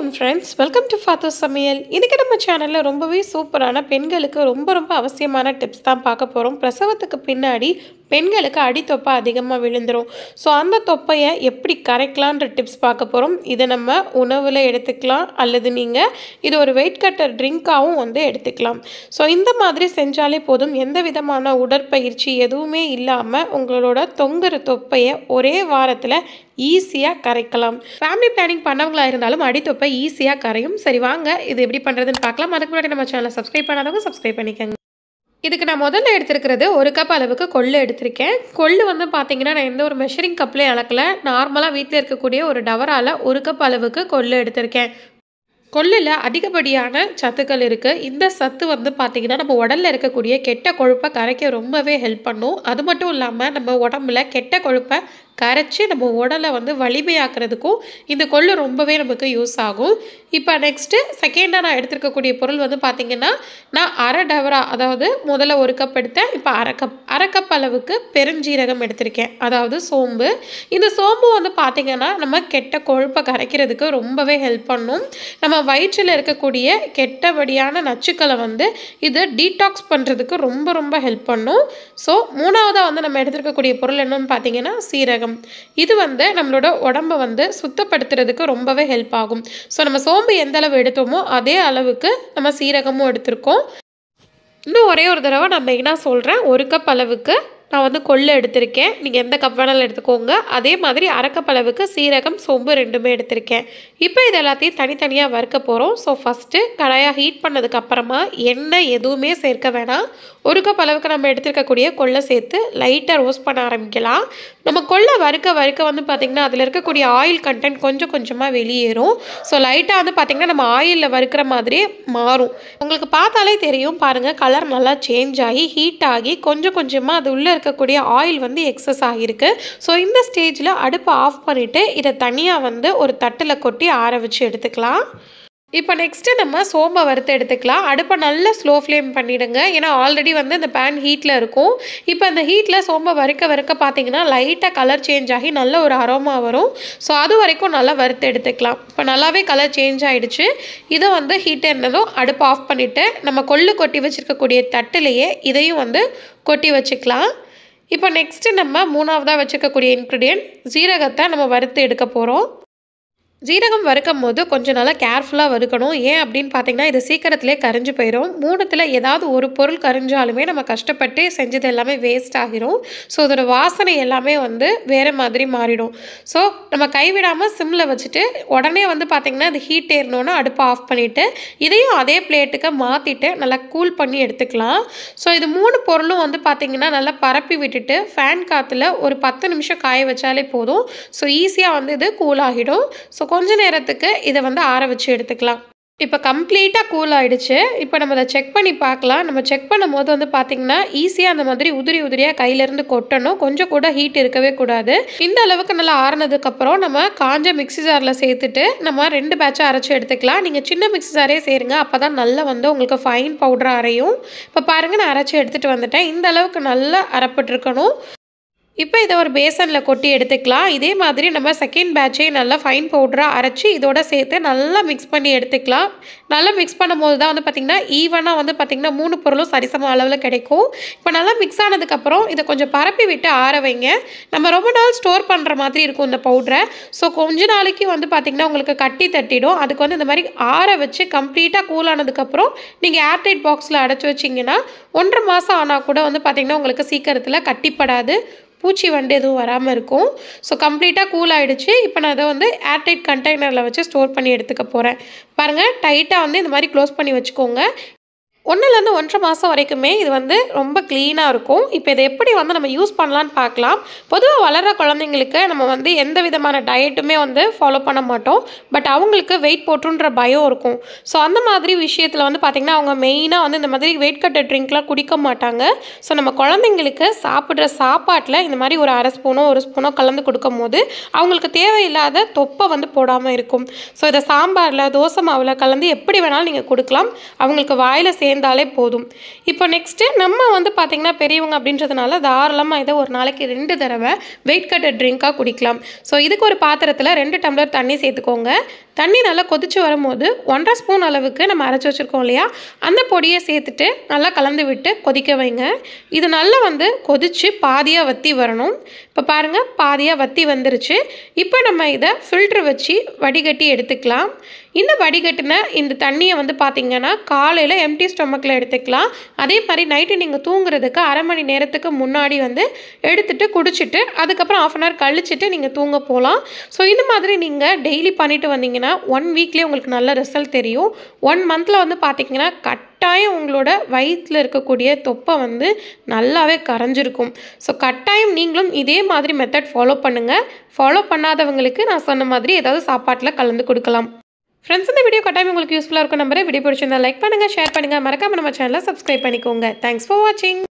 வணக்கம் friends welcome to ஃபாத்தோ சமையல் இன்றைக்கி நம்ம சேனலில் ரொம்பவே சூப்பரான பெண்களுக்கு ரொம்ப ரொம்ப அவசியமான டிப்ஸ் தான் பார்க்க போகிறோம் பிரசவத்துக்கு பின்னாடி பெண்களுக்கு அடித்தொப்பை அதிகமாக விழுந்துடும் ஸோ அந்த தொப்பையை எப்படி கரைக்கலான்ற டிப்ஸ் பார்க்க போகிறோம் இதை நம்ம உணவில் எடுத்துக்கலாம் அல்லது நீங்கள் இது ஒரு வெயிட் கட்டர் ட்ரிங்க்காகவும் வந்து எடுத்துக்கலாம் ஸோ இந்த மாதிரி செஞ்சாலே போதும் எந்த விதமான உடற்பயிற்சி எதுவுமே இல்லாமல் உங்களோட தொங்குற தொப்பையை ஒரே வாரத்தில் ஈஸியாக கரைக்கலாம் ஃபேமிலி பிளானிங் பண்ணவங்களா இருந்தாலும் அடித்தொப்பை ஈஸியாக கரையும் சரி வாங்க இது எப்படி பண்ணுறதுன்னு பார்க்கலாம் அதுக்கு முன்னாடி நம்ம சேனலை சப்ஸ்கிரைப் பண்ணாதவங்க சப்ஸ்கிரைப் பண்ணிக்கோங்க இதுக்கு நான் முதல்ல எடுத்திருக்கிறது ஒரு கப் அளவுக்கு கொள்ளு எடுத்திருக்கேன் கொள்ளு வந்து பார்த்தீங்கன்னா நான் எந்த ஒரு மெஷரிங் கப்லேயும் அளக்கலை நார்மலாக வீட்டில் இருக்கக்கூடிய ஒரு டவரால் ஒரு கப் அளவுக்கு கொள்ளு எடுத்திருக்கேன் கொள்ளில் அதிகப்படியான சத்துக்கள் இருக்குது இந்த சத்து வந்து பார்த்திங்கன்னா நம்ம உடலில் இருக்கக்கூடிய கெட்ட கொழுப்பை கரைக்க ரொம்பவே ஹெல்ப் பண்ணும் அது மட்டும் இல்லாமல் நம்ம உடம்புல கெட்ட கொழுப்பை கரைச்சி நம்ம உடலை வந்து வலிமையாக்குறதுக்கும் இந்த கொள்ளு ரொம்பவே நமக்கு யூஸ் ஆகும் இப்போ நெக்ஸ்ட்டு செகண்டாக நான் எடுத்துருக்கக்கூடிய பொருள் வந்து பார்த்திங்கன்னா நான் அரை டவரா அதாவது முதல்ல ஒரு கப் எடுத்தேன் இப்போ அரை கப் அரை கப் அளவுக்கு பெருஞ்சீரகம் எடுத்திருக்கேன் அதாவது சோம்பு இந்த சோம்பு வந்து பார்த்திங்கன்னா நம்ம கெட்ட கொழுப்பை கரைக்கிறதுக்கு ரொம்பவே ஹெல்ப் பண்ணும் நம்ம வயிற்றில் இருக்கக்கூடிய கெட்டபடியான நச்சுக்களை வந்து இது டீடாக்ஸ் பண்ணுறதுக்கு ரொம்ப ரொம்ப ஹெல்ப் பண்ணும் ஸோ மூணாவதாக வந்து நம்ம எடுத்துருக்கக்கூடிய பொருள் என்னென்னு பார்த்திங்கன்னா சீரகம் சேர்க்கும் இது வந்து நம்மளோட உடம்பை வந்து சுத்தப்படுத்துறதுக்கு ரொம்பவே ஹெல்ப் ஆகும் ஸோ நம்ம சோம்பு எந்த அளவு எடுத்தோமோ அதே அளவுக்கு நம்ம சீரகமும் எடுத்திருக்கோம் இன்னும் ஒரே ஒரு தடவை நான் மெயினாக சொல்கிறேன் ஒரு கப் அளவுக்கு நான் வந்து கொள்ளு எடுத்திருக்கேன் நீங்கள் எந்த கப் வேணாலும் எடுத்துக்கோங்க அதே மாதிரி அரக்கப்பளவுக்கு சீரகம் சோம்பு ரெண்டுமே எடுத்திருக்கேன் இப்போ இது எல்லாத்தையும் தனித்தனியாக வறுக்க போகிறோம் ஸோ ஃபஸ்ட்டு கடாயாக ஹீட் பண்ணதுக்கப்புறமா எண்ணெய் எதுவுமே சேர்க்க வேணாம் ஒரு கப் அளவுக்கு நம்ம எடுத்துருக்கக்கூடிய கொள்ளை சேர்த்து லைட்டாக ரோஸ்ட் பண்ண ஆரம்பிக்கலாம் நம்ம கொள்ளை வறுக்க வறுக்க வந்து பார்த்திங்கன்னா அதில் இருக்கக்கூடிய ஆயில் கண்டென்ட் கொஞ்சம் கொஞ்சமாக வெளியேறும் ஸோ லைட்டாக வந்து பார்த்திங்கன்னா நம்ம ஆயிலில் வறுக்கிற மாதிரியே மாறும் உங்களுக்கு பார்த்தாலே தெரியும் பாருங்கள் கலர் நல்லா சேஞ்ச் ஆகி ஹீட் ஆகி கொஞ்சம் கொஞ்சமாக அது உள்ளே இருக்கக்கூடிய ஆயில் வந்து எக்ஸஸ் ஆகியிருக்கு ஸோ இந்த ஸ்டேஜில் அடுப்பை ஆஃப் பண்ணிவிட்டு இதை தனியாக வந்து ஒரு தட்டில் கொட்டி ஆற வச்சு எடுத்துக்கலாம் இப்போ நெக்ஸ்ட்டு நம்ம சோம்பை வறுத்து எடுத்துக்கலாம் அடுப்பை நல்லா ஸ்லோ ஃப்ளேம் பண்ணிவிடுங்க ஏன்னா ஆல்ரெடி வந்து இந்த பேன் ஹீட்டில் இருக்கும் இப்போ அந்த ஹீட்டில் சோம்பை வறுக்க வறுக்க பார்த்தீங்கன்னா லைட்டாக கலர் சேஞ்ச் ஆகி நல்ல ஒரு அரோமா வரும் ஸோ அது வரைக்கும் நல்லா வறுத்து எடுத்துக்கலாம் இப்போ நல்லாவே கலர் சேஞ்ச் ஆகிடுச்சு இதை வந்து ஹீட் என்னதும் அடுப்பு ஆஃப் பண்ணிவிட்டு நம்ம கொள்ளு கொட்டி வச்சுருக்கக்கூடிய தட்டுலேயே இதையும் வந்து கொட்டி வச்சுக்கலாம் இப்போ நெக்ஸ்ட்டு நம்ம மூணாவதாக வச்சுக்கக்கூடிய இன்க்ரீடியன்ட் ஜீரகத்தை நம்ம வறுத்து எடுக்க போகிறோம் ஜீரகம் வறுக்கும் போது கொஞ்சம் நல்லா கேர்ஃபுல்லாக வறுக்கணும் ஏன் அப்படின்னு பார்த்தீங்கன்னா இது சீக்கிரத்திலே கரிஞ்சு போயிடும் மூணுத்தில் ஏதாவது ஒரு பொருள் கரிஞ்சாலுமே நம்ம கஷ்டப்பட்டு செஞ்சது எல்லாமே வேஸ்ட் ஆகிரும் ஸோ அதோட வாசனை எல்லாமே வந்து வேறு மாதிரி மாறிடும் ஸோ நம்ம கைவிடாமல் சிம்மில் வச்சுட்டு உடனே வந்து பார்த்திங்கன்னா இது ஹீட் ஏறணுன்னா அடுப்பை ஆஃப் பண்ணிவிட்டு இதையும் அதே பிளேட்டுக்கு மாற்றிட்டு நல்லா கூல் பண்ணி எடுத்துக்கலாம் ஸோ இது மூணு பொருளும் வந்து பார்த்திங்கன்னா நல்லா பரப்பி விட்டுட்டு ஃபேன் காற்றுல ஒரு பத்து நிமிஷம் காய வச்சாலே போதும் ஸோ ஈஸியாக வந்து இது கூல் ஆகிடும் ஸோ கொஞ்ச நேரத்துக்கு இதை வந்து ஆற வச்சு எடுத்துக்கலாம் இப்போ கம்ப்ளீட்டாக கூல் ஆகிடுச்சு இப்போ நம்ம அதை செக் பண்ணி பார்க்கலாம் நம்ம செக் பண்ணும் போது வந்து பார்த்திங்கன்னா ஈஸியாக அந்த மாதிரி உதிரி உதிரியாக கையிலேருந்து கொட்டணும் கொஞ்சம் கூட ஹீட் இருக்கவே கூடாது இந்த அளவுக்கு நல்லா ஆறினதுக்கப்புறம் நம்ம காஞ்ச மிக்ஸி ஜாரில் சேர்த்துட்டு நம்ம ரெண்டு பேட்சாக அரைச்சி எடுத்துக்கலாம் நீங்கள் சின்ன மிக்ஸி ஜாரே சேருங்க அப்போ தான் நல்லா வந்து உங்களுக்கு ஃபைன் பவுடர் அரையும் இப்போ பாருங்கள் நான் அரைச்சி எடுத்துகிட்டு வந்துட்டேன் இந்த அளவுக்கு நல்லா அரைப்பட்டுருக்கணும் இப்போ இதை ஒரு பேசனில் கொட்டி எடுத்துக்கலாம் இதே மாதிரி நம்ம செகண்ட் பேட்சையும் நல்லா ஃபைன் பவுடராக அரைச்சி இதோட சேர்த்து நல்லா மிக்ஸ் பண்ணி எடுத்துக்கலாம் நல்லா மிக்ஸ் பண்ணும்போது தான் வந்து பார்த்திங்கன்னா ஈவனாக வந்து பார்த்திங்கன்னா மூணு பொருளும் சரிசம அளவில் கிடைக்கும் இப்போ நல்லா மிக்ஸ் ஆனதுக்கப்புறம் இதை கொஞ்சம் பரப்பி விட்டு ஆற வைங்க நம்ம ரொம்ப நாள் ஸ்டோர் பண்ணுற மாதிரி இருக்கும் இந்த பவுட்ரை ஸோ கொஞ்ச நாளைக்கு வந்து பார்த்திங்கன்னா உங்களுக்கு கட்டி தட்டிடும் அதுக்கு வந்து இந்த மாதிரி ஆற வச்சு கம்ப்ளீட்டாக கூல் ஆனதுக்கப்புறம் நீங்கள் ஏர்டைட் பாக்ஸில் அடைச்சி வச்சிங்கன்னா ஒன்றரை மாதம் ஆனால் கூட வந்து பார்த்திங்கன்னா உங்களுக்கு சீக்கிரத்தில் கட்டிப்படாது பூச்சி வண்டு எதுவும் வராமல் இருக்கும் ஸோ கம்ப்ளீட்டாக கூல் ஆகிடுச்சு இப்போ நான் அதை வந்து ஏர்டைட் கண்டெய்னரில் வச்சு ஸ்டோர் பண்ணி எடுத்துக்க போகிறேன் பாருங்கள் டைட்டாக வந்து இந்த மாதிரி க்ளோஸ் பண்ணி வச்சுக்கோங்க ஒன்றுலேருந்து ஒன்றரை மாதம் வரைக்குமே இது வந்து ரொம்ப க்ளீனாக இருக்கும் இப்போ இதை எப்படி வந்து நம்ம யூஸ் பண்ணலான்னு பார்க்கலாம் பொதுவாக வளர்கிற குழந்தைங்களுக்கு நம்ம வந்து எந்த விதமான டயட்டுமே வந்து ஃபாலோ பண்ண மாட்டோம் பட் அவங்களுக்கு வெயிட் போட்டுன்ற பயம் இருக்கும் ஸோ அந்த மாதிரி விஷயத்தில் வந்து பார்த்திங்கன்னா அவங்க மெயினாக வந்து இந்த மாதிரி வெயிட் கட்ட ட்ரிங்க்லாம் குடிக்க மாட்டாங்க ஸோ நம்ம குழந்தைங்களுக்கு சாப்பிட்ற சாப்பாட்டில் இந்த மாதிரி ஒரு அரை ஸ்பூனோ ஒரு ஸ்பூனோ கலந்து கொடுக்கும் போது அவங்களுக்கு தேவையில்லாத தொப்பை வந்து போடாமல் இருக்கும் ஸோ இதை சாம்பாரில் தோசை மாவில் கலந்து எப்படி வேணாலும் நீங்கள் கொடுக்கலாம் அவங்களுக்கு வாயில் சேர்ந்து சேர்ந்தாலே போதும் இப்போ நெக்ஸ்ட்டு நம்ம வந்து பார்த்திங்கன்னா பெரியவங்க அப்படின்றதுனால தாராளமாக இதை ஒரு நாளைக்கு ரெண்டு தடவை வெயிட் கட்டட் ட்ரிங்காக குடிக்கலாம் ஸோ இதுக்கு ஒரு பாத்திரத்தில் ரெண்டு டம்ளர் தண்ணி சேர்த்துக்கோங்க தண்ணி நல்லா கொதித்து வரும்போது ஒன்றரை ஸ்பூன் அளவுக்கு நம்ம அரைச்சி வச்சுருக்கோம் இல்லையா அந்த பொடியை சேர்த்துட்டு நல்லா கலந்து விட்டு கொதிக்க வைங்க இது நல்லா வந்து கொதித்து பாதியாக வற்றி வரணும் இப்போ பாருங்கள் பாதியாக வற்றி வந்துருச்சு இப்போ நம்ம இதை ஃபில்ட்ரு வச்சு வடிகட்டி எடுத்துக்கலாம் இந்த வடிகட்டின இந்த தண்ணியை வந்து பார்த்திங்கன்னா காலையில் எம்டி ஸ்டொமக்கில் எடுத்துக்கலாம் அதே மாதிரி நைட்டு நீங்கள் தூங்குறதுக்கு அரை மணி நேரத்துக்கு முன்னாடி வந்து எடுத்துகிட்டு குடிச்சிட்டு அதுக்கப்புறம் ஆஃப் அன் ஹவர் கழிச்சிட்டு நீங்கள் தூங்க போகலாம் ஸோ இந்த மாதிரி நீங்கள் டெய்லி பண்ணிவிட்டு வந்தீங்கன்னா பார்த்தீங்கன்னா ஒன் வீக்லேயே உங்களுக்கு நல்ல ரிசல்ட் தெரியும் ஒன் மந்தில் வந்து பார்த்திங்கன்னா கட்டாயம் உங்களோட வயிற்றில் இருக்கக்கூடிய தொப்பை வந்து நல்லாவே கரைஞ்சிருக்கும் ஸோ கட்டாயம் நீங்களும் இதே மாதிரி மெத்தட் ஃபாலோ பண்ணுங்கள் ஃபாலோ பண்ணாதவங்களுக்கு நான் சொன்ன மாதிரி ஏதாவது சாப்பாட்டில் கலந்து கொடுக்கலாம் ஃப்ரெண்ட்ஸ் இந்த வீடியோ கட்டாயம் உங்களுக்கு யூஸ்ஃபுல்லாக இருக்கும் நம்பரை வீடியோ பிடிச்சிருந்தா லைக் பண்ணுங்கள் ஷேர் பண்ணுங்கள் மறக்காமல் நம்ம சேனலை சப்ஸ்கிரைப் பண்ணிக்கோங்க தேங்க்ஸ் ஃபார் வாட்சிங்